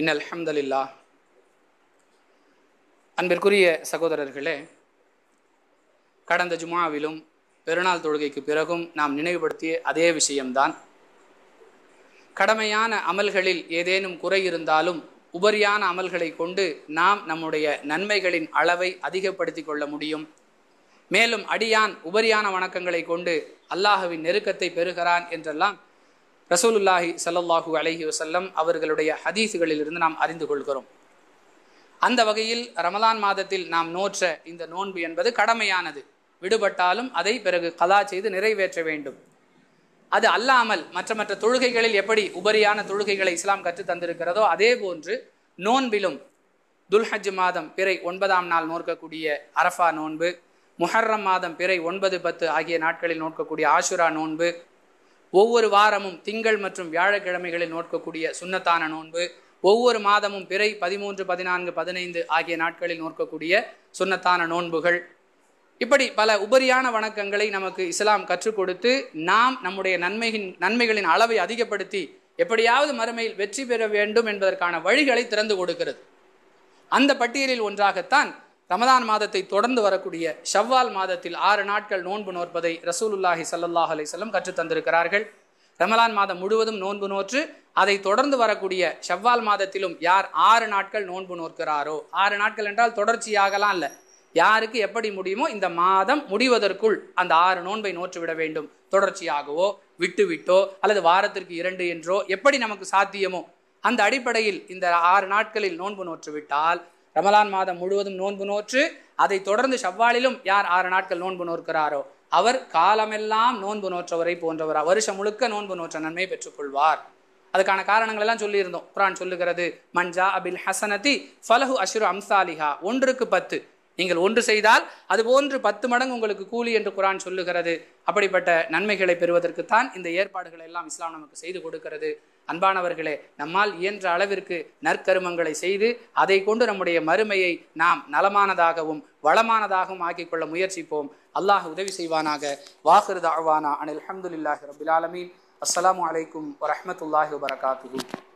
இன் அல்ஹம்தலில்லா அன்பிற்குரிய சகோதரர்களே கடந்த ஜுமாவிலும் பெருநாள் தொழுகைக்கு பிறகும் நாம் நினைவுபடுத்திய அதே விஷயம்தான் கடமையான அமல்களில் ஏதேனும் குறை இருந்தாலும் உபரியான அமல்களை கொண்டு நாம் நம்முடைய நன்மைகளின் அளவை அதிகப்படுத்தி கொள்ள முடியும் மேலும் அடியான் உபரியான வணக்கங்களை கொண்டு அல்லாஹுவின் நெருக்கத்தை பெறுகிறான் என்றெல்லாம் ரசூலுல்லாஹி சல்லாஹூ அலஹி வசல்லம் அவர்களுடைய ஹதீஸுகளில் இருந்து நாம் அறிந்து கொள்கிறோம் அந்த வகையில் ரமலான் மாதத்தில் நாம் நோற்ற இந்த நோன்பு என்பது கடமையானது விடுபட்டாலும் அதை பிறகு கலா செய்து நிறைவேற்ற வேண்டும் அது அல்லாமல் மற்ற மற்ற தொழுகைகளில் எப்படி உபரியான தொழுகைகளை இஸ்லாம் கற்று தந்திருக்கிறதோ அதே போன்று நோன்பிலும் துல்ஹஜ் மாதம் பிறை ஒன்பதாம் நாள் நோக்கக்கூடிய அரஃபா நோன்பு முஹர்ரம் மாதம் பிறை ஒன்பது பத்து ஆகிய நாட்களில் நோக்கக்கூடிய ஆஷுரா நோன்பு ஒவ்வொரு வாரமும் திங்கள் மற்றும் வியாழக்கிழமைகளில் நோக்கக்கூடிய சுண்ணத்தான நோன்பு ஒவ்வொரு மாதமும் பிறை பதிமூன்று பதினான்கு பதினைந்து ஆகிய நாட்களில் நோக்கக்கூடிய சுண்ணத்தான நோன்புகள் இப்படி பல உபரியான வணக்கங்களை நமக்கு இஸ்லாம் கற்றுக் கொடுத்து நாம் நம்முடைய நன்மையின் நன்மைகளின் அளவை அதிகப்படுத்தி எப்படியாவது மறுமையில் வெற்றி பெற வேண்டும் என்பதற்கான வழிகளை திறந்து கொடுக்கிறது அந்த பட்டியலில் ஒன்றாகத்தான் ரமதான் மாதத்தை தொடர்ந்து வரக்கூடிய ஷவ்வால் மாதத்தில் ஆறு நாட்கள் நோன்பு நோற்பதை ரசூலுல்லாஹி சல்லாஹ் அலிசல்லம் கற்றுத்தந்திருக்கிறார்கள் ரமலான் மாதம் முழுவதும் நோன்பு நோற்று அதை தொடர்ந்து வரக்கூடிய ஷவ்வால் மாதத்திலும் யார் ஆறு நாட்கள் நோன்பு நோக்கிறாரோ ஆறு நாட்கள் என்றால் தொடர்ச்சியாகலாம் இல்லை யாருக்கு எப்படி முடியுமோ இந்த மாதம் முடிவதற்குள் அந்த ஆறு நோன்பை நோற்றுவிட வேண்டும் தொடர்ச்சியாகவோ விட்டு விட்டோ அல்லது வாரத்திற்கு இரண்டு என்றோ எப்படி நமக்கு சாத்தியமோ அந்த அடிப்படையில் இந்த ஆறு நாட்களில் நோன்பு நோற்றுவிட்டால் ரமலான் மாதம் முழுவதும் நோன்பு நோற்று அதை தொடர்ந்து செவ்வாலிலும் யார் ஆறு நாட்கள் நோன்பு நோற்கிறாரோ அவர் காலமெல்லாம் நோன்பு நோற்றவரை போன்றவரா வருஷம் முழுக்க நோன்பு நோற்ற நன்மை பெற்றுக்கொள்வார் அதுக்கான காரணங்கள் எல்லாம் சொல்லியிருந்தோம் குரான் சொல்லுகிறது மஞ்சா அபில் ஹசனதி ஃபலஹு அஷ்ரு அம்சாலிஹா ஒன்றுக்கு பத்து நீங்கள் ஒன்று செய்தால் அது போன்று பத்து மடங்கு உங்களுக்கு கூலி என்று குரான் சொல்லுகிறது அப்படிப்பட்ட நன்மைகளை பெறுவதற்குத்தான் இந்த ஏற்பாடுகளை எல்லாம் இஸ்லாம் நமக்கு செய்து கொடுக்கிறது அன்பானவர்களே நம்மால் இயன்ற அளவிற்கு நற்கருமங்களை செய்து அதை கொண்டு நம்முடைய மறுமையை நாம் நலமானதாகவும் வளமானதாகவும் ஆக்கிக்கொள்ள முயற்சிப்போம் அல்லாஹ் உதவி செய்வானாக வாஹிருதாழ்வானா அனில் அஹமதுல்லாஹி ரபிலாலமீன் அஸ்லாம் வலைக்கம் வரமத்துல்லாஹி வரகாத்து